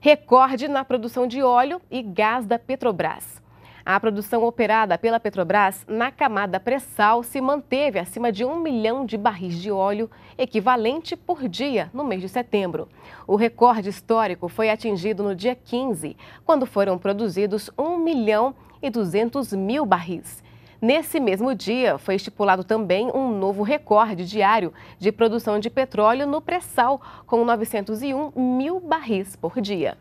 recorde na produção de óleo e gás da Petrobras. A produção operada pela Petrobras na camada pré-sal se manteve acima de um milhão de barris de óleo equivalente por dia no mês de setembro. O recorde histórico foi atingido no dia 15, quando foram produzidos 1 milhão e 200 mil barris. Nesse mesmo dia, foi estipulado também um novo recorde diário de produção de petróleo no pré-sal, com 901 mil barris por dia.